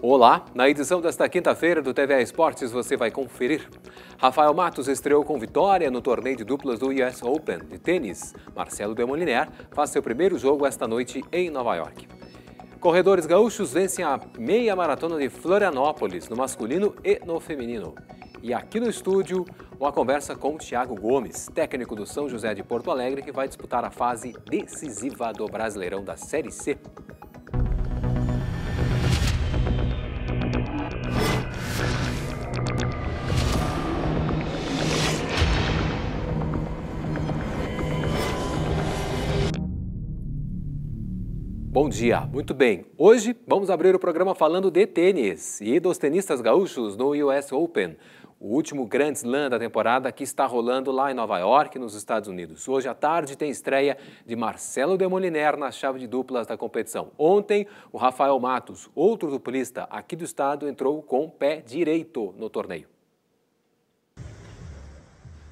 Olá! Na edição desta quinta-feira do TVA Esportes você vai conferir. Rafael Matos estreou com vitória no torneio de duplas do US Open de tênis. Marcelo Demoliner faz seu primeiro jogo esta noite em Nova York. Corredores gaúchos vencem a meia maratona de Florianópolis, no masculino e no feminino. E aqui no estúdio, uma conversa com o Thiago Gomes, técnico do São José de Porto Alegre, que vai disputar a fase decisiva do Brasileirão da Série C. Bom dia, muito bem. Hoje vamos abrir o programa falando de tênis e dos tenistas gaúchos no US Open, o último Grand Slam da temporada que está rolando lá em Nova York, nos Estados Unidos. Hoje à tarde tem estreia de Marcelo Demoliner na chave de duplas da competição. Ontem, o Rafael Matos, outro duplista aqui do estado, entrou com pé direito no torneio.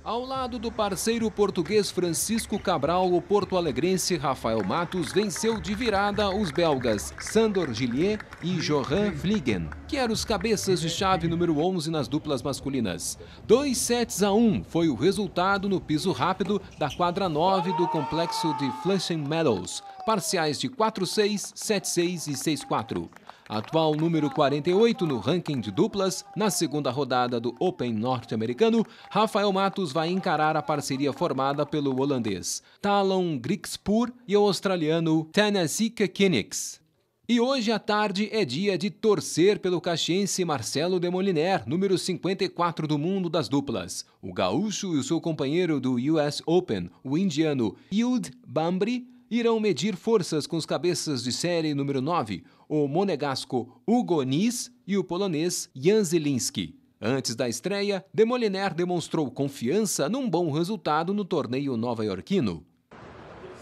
Ao lado do parceiro português Francisco Cabral, o porto-alegrense Rafael Matos venceu de virada os belgas Sandor Gillier e Johan Vliegen, que eram os cabeças de chave número 11 nas duplas masculinas. 2 sets a 1 foi o resultado no piso rápido da quadra 9 do complexo de Flushing Meadows, parciais de 4-6, 7-6 e 6-4 atual número 48 no ranking de duplas, na segunda rodada do Open norte-americano, Rafael Matos vai encarar a parceria formada pelo holandês Talon Grixpur e o australiano Tennessee Kinnix. E hoje à tarde é dia de torcer pelo caxiense Marcelo Demoliner, número 54 do mundo das duplas. O gaúcho e o seu companheiro do US Open, o indiano Yud Bambri, irão medir forças com os cabeças de série número 9, o monegasco Hugo Nis e o polonês Jan Zielinski. Antes da estreia, Demoliner demonstrou confiança num bom resultado no torneio nova-iorquino.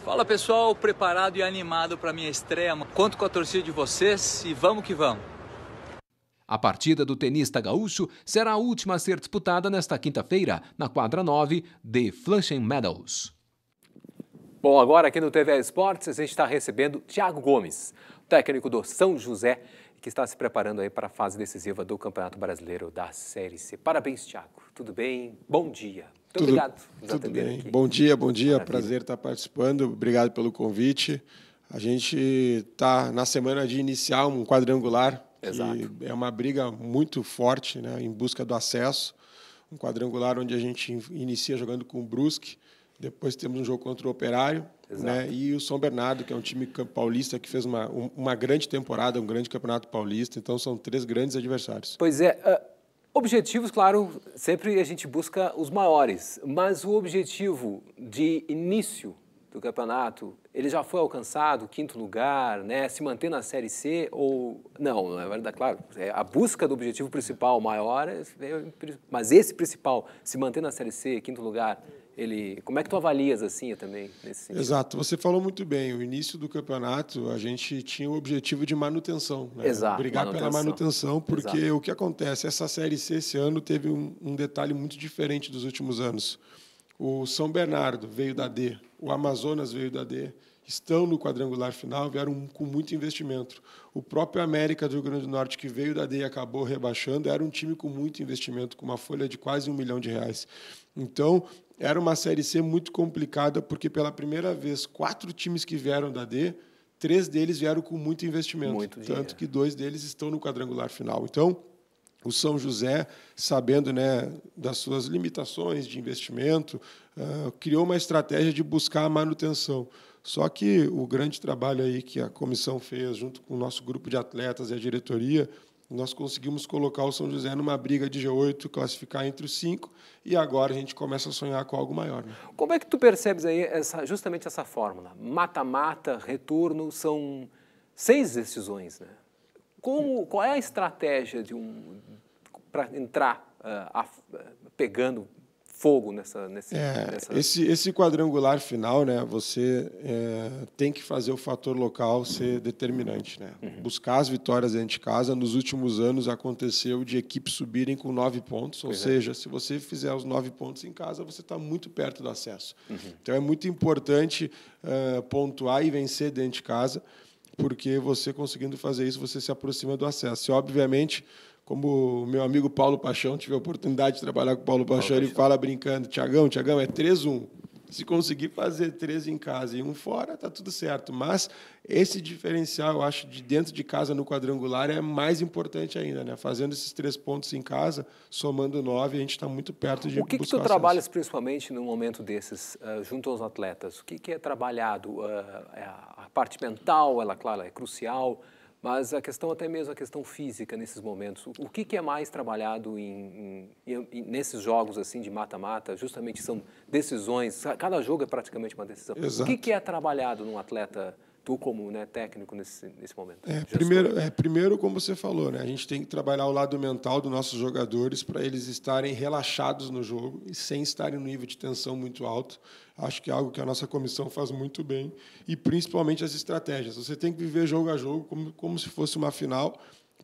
Fala pessoal, preparado e animado para minha estreia. Conto com a torcida de vocês e vamos que vamos. A partida do tenista gaúcho será a última a ser disputada nesta quinta-feira, na quadra 9 de Flushing Meadows. Bom, agora aqui no TV Esportes a gente está recebendo Thiago Gomes técnico do São José, que está se preparando aí para a fase decisiva do Campeonato Brasileiro da Série C. Parabéns, Thiago. Tudo bem? Bom dia. Muito tudo, obrigado por tudo bem. Aqui. Bom dia, bom dia. Maravilha. Prazer estar participando. Obrigado pelo convite. A gente está na semana de iniciar um quadrangular. Exato. é uma briga muito forte né, em busca do acesso. Um quadrangular onde a gente inicia jogando com o Brusque. Depois temos um jogo contra o Operário. Né? E o São Bernardo, que é um time paulista que fez uma, uma grande temporada, um grande campeonato paulista. Então, são três grandes adversários. Pois é. Uh, objetivos, claro, sempre a gente busca os maiores. Mas o objetivo de início do campeonato, ele já foi alcançado, quinto lugar, né? Se manter na Série C ou... Não, não é verdade, claro. É, a busca do objetivo principal maior, é, é, mas esse principal, se manter na Série C, quinto lugar ele. Como é que tu avalias assim também nesse sentido? Exato, você falou muito bem. O início do campeonato a gente tinha o objetivo de manutenção, né? Exato, brigar manutenção. pela manutenção, porque Exato. o que acontece? Essa série C esse ano teve um, um detalhe muito diferente dos últimos anos. O São Bernardo veio da D, o Amazonas veio da D, estão no quadrangular final, vieram com muito investimento. O próprio América do Rio Grande do Norte, que veio da D e acabou rebaixando, era um time com muito investimento, com uma folha de quase um milhão de reais. Então, era uma Série C muito complicada, porque pela primeira vez, quatro times que vieram da D, três deles vieram com muito investimento. Muito tanto que dois deles estão no quadrangular final. Então, o São José, sabendo né, das suas limitações de investimento, uh, criou uma estratégia de buscar a manutenção. Só que o grande trabalho aí que a comissão fez, junto com o nosso grupo de atletas e a diretoria, nós conseguimos colocar o São José numa briga de G8, classificar entre os cinco, e agora a gente começa a sonhar com algo maior. Né? Como é que tu percebes aí essa, justamente essa fórmula? Mata-mata, retorno, são seis decisões, né? Como, qual é a estratégia de um para entrar uh, a, eh, pegando fogo nessa, nesse, é, nessa... Esse, esse quadrangular final, né? Você é, tem que fazer o fator local ser determinante, né? Uhum. Buscar as vitórias dentro de casa. Nos últimos anos aconteceu de equipes subirem com nove pontos, ou é. seja, se você fizer os nove pontos em casa, você está muito perto do acesso. Uhum. Então é muito importante uh, pontuar e vencer dentro de casa, porque você conseguindo fazer isso, você se aproxima do acesso. E obviamente como o meu amigo Paulo Paixão, tive a oportunidade de trabalhar com o Paulo Paixão, Paulo ele Paixão. fala brincando, Tiagão, Tiagão, é 3-1. Se conseguir fazer três em casa e um fora, tá tudo certo. Mas esse diferencial, eu acho, de dentro de casa no quadrangular é mais importante ainda, né? Fazendo esses três pontos em casa, somando nove, a gente está muito perto de. O que, que tu trabalhas principalmente num momento desses, uh, junto aos atletas? O que, que é trabalhado? Uh, a parte mental, ela, claro, é crucial. Mas a questão, até mesmo a questão física nesses momentos, o que, que é mais trabalhado em, em, em, nesses jogos assim de mata-mata? Justamente são decisões, cada jogo é praticamente uma decisão. Exato. O que, que é trabalhado num atleta tu como né, técnico nesse, nesse momento? É, primeiro, é, primeiro, como você falou, né, a gente tem que trabalhar o lado mental dos nossos jogadores para eles estarem relaxados no jogo e sem estarem no nível de tensão muito alto. Acho que é algo que a nossa comissão faz muito bem e principalmente as estratégias. Você tem que viver jogo a jogo como, como se fosse uma final,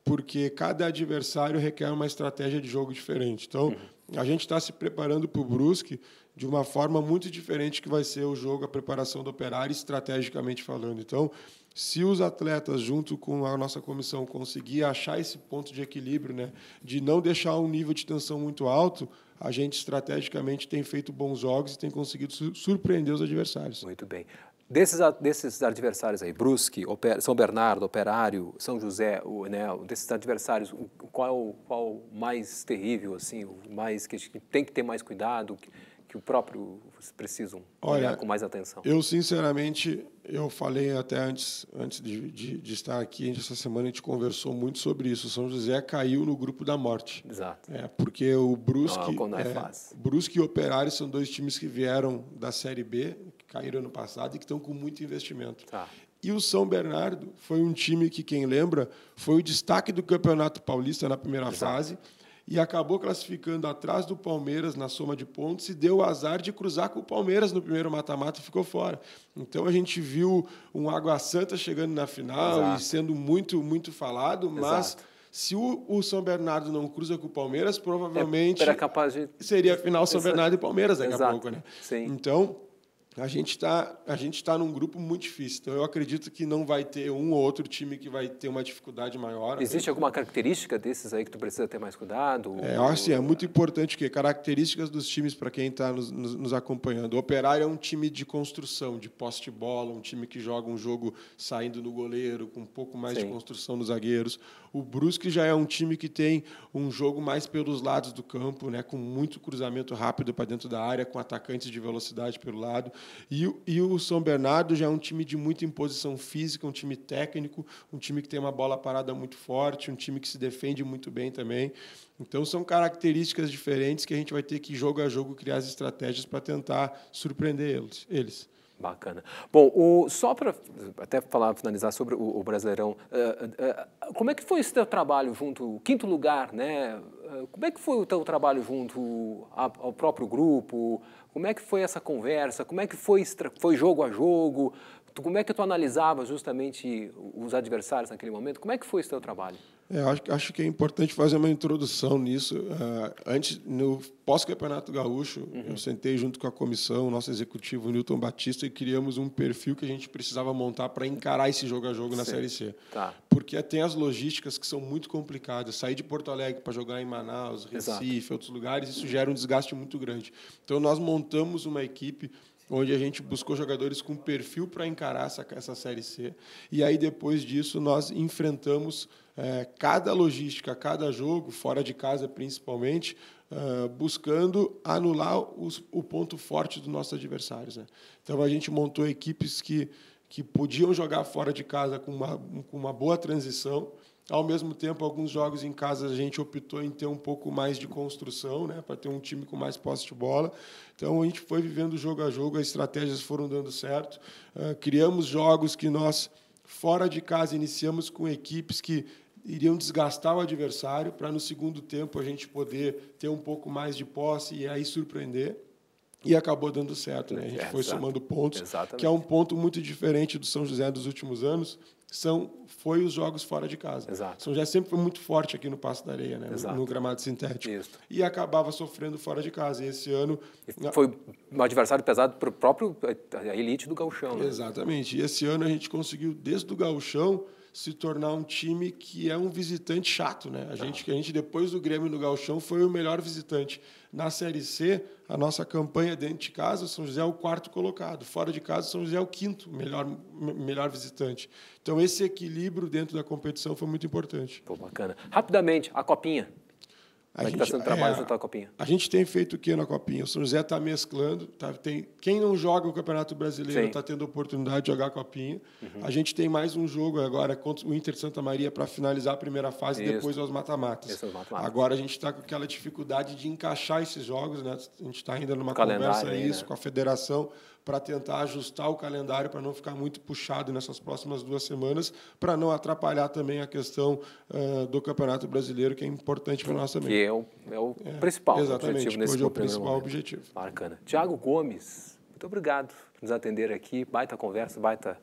porque cada adversário requer uma estratégia de jogo diferente. Então, uhum. a gente está se preparando para o Brusque de uma forma muito diferente que vai ser o jogo, a preparação do operário, estrategicamente falando. Então, se os atletas, junto com a nossa comissão, conseguir achar esse ponto de equilíbrio, né, de não deixar um nível de tensão muito alto, a gente estrategicamente tem feito bons jogos e tem conseguido surpreender os adversários. Muito bem. Desses, desses adversários aí, Brusque, Oper, São Bernardo, Operário, São José, o, né, desses adversários, qual qual mais terrível, assim, o mais que tem que ter mais cuidado? que o próprio precisam olhar com mais atenção? Eu, sinceramente, eu falei até antes, antes de, de, de, estar aqui, essa semana a gente conversou muito sobre isso. São José caiu no grupo da morte. Exato. É, porque o Brusque... Ah, não, não é, é, fácil. É, Brusque e Operário são dois times que vieram da Série B, que caíram ano passado e que estão com muito investimento. Tá. E o São Bernardo foi um time que, quem lembra, foi o destaque do Campeonato Paulista na primeira Exato. fase e acabou classificando atrás do Palmeiras na soma de pontos e deu o azar de cruzar com o Palmeiras no primeiro mata-mata e ficou fora. Então a gente viu um Água Santa chegando na final Exato. e sendo muito, muito falado, mas. Se o, o, São Bernardo não cruza com o Palmeiras, é, provavelmente é, de... seria final São Exato. Bernardo e Palmeiras daqui a pouco, né? Sim. Então, a gente está a gente tá num grupo muito difícil. Então eu acredito que não vai ter um ou outro time que vai ter uma dificuldade maior. Existe alguma característica desses aí que tu precisa ter mais cuidado? É, ou... assim, é muito importante que características dos times para quem está nos, nos, nos, acompanhando. O Operário é um time de construção, de poste bola, um time que joga um jogo saindo no goleiro, com um pouco mais Sim. de construção nos zagueiros. O Brusque já é um time que tem um jogo mais pelos lados do campo, né, com muito cruzamento rápido para dentro da área, com atacantes de velocidade pelo lado. E, e o São Bernardo já é um time de muita imposição física, um time técnico, um time que tem uma bola parada muito forte, um time que se defende muito bem também. Então são características diferentes que a gente vai ter que jogo a jogo criar as estratégias para tentar surpreender eles. eles. Bacana. Bom, o, só para até falar, finalizar sobre o, o Brasileirão, uh, uh, como é que foi esse teu trabalho junto, quinto lugar, né? Uh, como é que foi o teu trabalho junto ao, ao próprio grupo? Como é que foi essa conversa? Como é que foi, foi jogo a jogo? como é que tu analisava justamente os adversários naquele momento? Como é que foi esse teu trabalho? É, acho, acho, que é importante fazer uma introdução nisso. Uh, antes, no pós-campeonato gaúcho, uhum. eu sentei junto com a comissão, nosso executivo Newton Batista, e criamos um perfil que a gente precisava montar para encarar esse jogo a jogo na Sim. Série C. Tá. Porque tem as logísticas que são muito complicadas. Sair de Porto Alegre para jogar em Manaus, Recife, Exato. outros lugares, isso gera um desgaste muito grande. Então, nós montamos uma equipe onde a gente buscou jogadores com perfil para encarar essa, essa Série C. E aí, depois disso, nós enfrentamos é, cada logística, cada jogo, fora de casa principalmente, é, buscando anular os, o ponto forte dos nossos adversários. Né? Então, a gente montou equipes que, que podiam jogar fora de casa com uma, com uma boa transição, ao mesmo tempo, alguns jogos em casa a gente optou em ter um pouco mais de construção, né, para ter um time com mais posse de bola. Então a gente foi vivendo jogo a jogo, as estratégias foram dando certo. Uh, criamos jogos que nós fora de casa iniciamos com equipes que iriam desgastar o adversário para no segundo tempo a gente poder ter um pouco mais de posse e aí surpreender. E acabou dando certo, né? A gente é, foi somando pontos, Exatamente. que é um ponto muito diferente do São José dos últimos anos, são foi os jogos fora de casa. Exato. São já sempre foi muito forte aqui no Passo da Areia, né? Exato. no gramado sintético. Isso. E acabava sofrendo fora de casa. E esse ano... E foi um adversário pesado para o próprio eh, a elite do gauchão. Né? Exatamente. E esse ano a gente conseguiu, desde o gauchão, se tornar um time que é um visitante chato, né? A tá. gente que a gente depois do Grêmio no Galchão foi o melhor visitante. Na Série C, a nossa campanha dentro de casa, São José é o quarto colocado, fora de casa São José é o quinto melhor melhor visitante. Então esse equilíbrio dentro da competição foi muito importante. Pô, bacana. Rapidamente, a copinha como é que está sendo trabalho é, na tua Copinha? A gente tem feito o que na Copinha? O São José está mesclando. Tá, tem, quem não joga o Campeonato Brasileiro está tendo a oportunidade de jogar a Copinha. Uhum. A gente tem mais um jogo agora contra o Inter Santa Maria para finalizar a primeira fase Isso. e depois é os mata-matas. mata agora a gente está com aquela dificuldade de encaixar esses jogos. Né? A gente está ainda numa conversa aí, isso né? com a federação para tentar ajustar o calendário para não ficar muito puxado nessas próximas duas semanas, para não atrapalhar também a questão uh, do Campeonato Brasileiro, que é importante para nós também. Que é o, é o é, principal objetivo nesse hoje é o principal momento. objetivo. Bacana. Tiago Gomes, muito obrigado por nos atender aqui. Baita conversa, baita.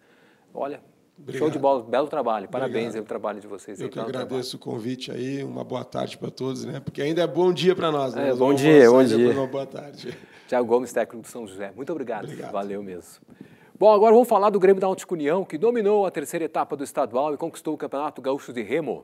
Olha, Obrigado. Show de bola, belo trabalho. Parabéns pelo trabalho de vocês. Eu aí, que agradeço trabalho. o convite aí, uma boa tarde para todos, né? Porque ainda é bom dia para nós, né? É, bom dia, bom dia. Uma boa tarde. Tiago Gomes, técnico do São José. Muito obrigado. obrigado. Valeu mesmo. Bom, agora vamos falar do Grêmio da Alticunião, que dominou a terceira etapa do estadual e conquistou o Campeonato Gaúcho de Remo.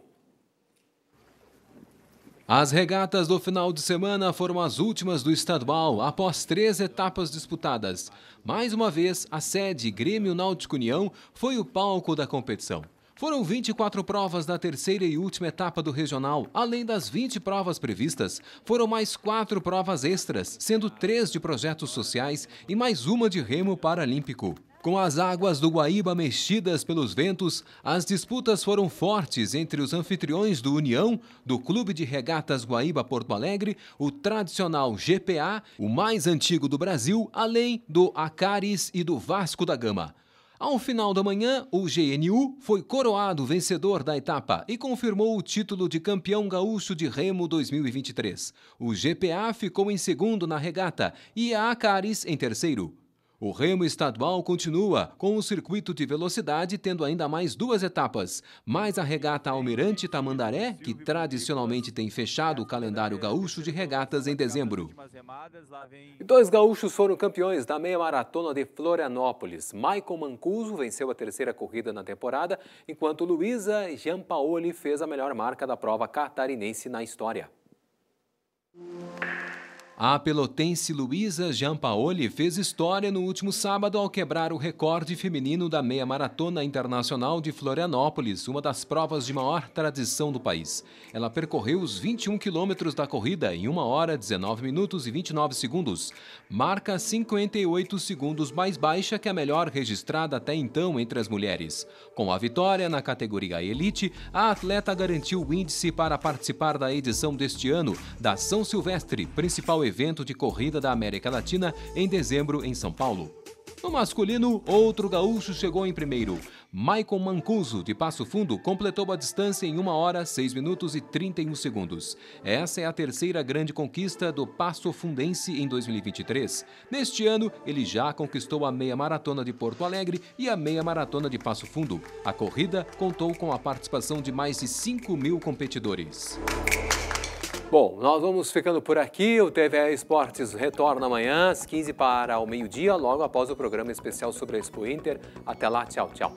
As regatas do final de semana foram as últimas do estadual após três etapas disputadas. Mais uma vez, a sede Grêmio Náutico União foi o palco da competição. Foram 24 provas na terceira e última etapa do regional. Além das 20 provas previstas, foram mais quatro provas extras, sendo três de projetos sociais e mais uma de remo paralímpico. Com as águas do Guaíba mexidas pelos ventos, as disputas foram fortes entre os anfitriões do União, do Clube de Regatas Guaíba Porto Alegre, o tradicional GPA, o mais antigo do Brasil, além do Acaris e do Vasco da Gama. Ao final da manhã, o GNU foi coroado vencedor da etapa e confirmou o título de campeão gaúcho de remo 2023. O GPA ficou em segundo na regata e a Acaris em terceiro. O remo estadual continua, com o circuito de velocidade tendo ainda mais duas etapas, mais a regata Almirante Tamandaré, que tradicionalmente tem fechado o calendário gaúcho de regatas em dezembro. Dois gaúchos foram campeões da meia maratona de Florianópolis. Michael Mancuso venceu a terceira corrida na temporada, enquanto Luísa Giampaoli fez a melhor marca da prova catarinense na história. A pelotense Luísa Giampaoli fez história no último sábado ao quebrar o recorde feminino da meia maratona internacional de Florianópolis, uma das provas de maior tradição do país. Ela percorreu os 21 quilômetros da corrida em 1 hora 19 minutos e 29 segundos, marca 58 segundos mais baixa que a melhor registrada até então entre as mulheres. Com a vitória na categoria Elite, a atleta garantiu o índice para participar da edição deste ano da São Silvestre, principal evento evento de corrida da América Latina em dezembro em São Paulo. No masculino, outro gaúcho chegou em primeiro. Maicon Mancuso, de Passo Fundo, completou a distância em 1 hora, 6 minutos e 31 segundos. Essa é a terceira grande conquista do Passo Fundense em 2023. Neste ano, ele já conquistou a meia maratona de Porto Alegre e a meia maratona de Passo Fundo. A corrida contou com a participação de mais de 5 mil competidores. Bom, nós vamos ficando por aqui. O TV Esportes retorna amanhã às 15 para o meio-dia, logo após o programa especial sobre a Expo Inter. Até lá, tchau, tchau.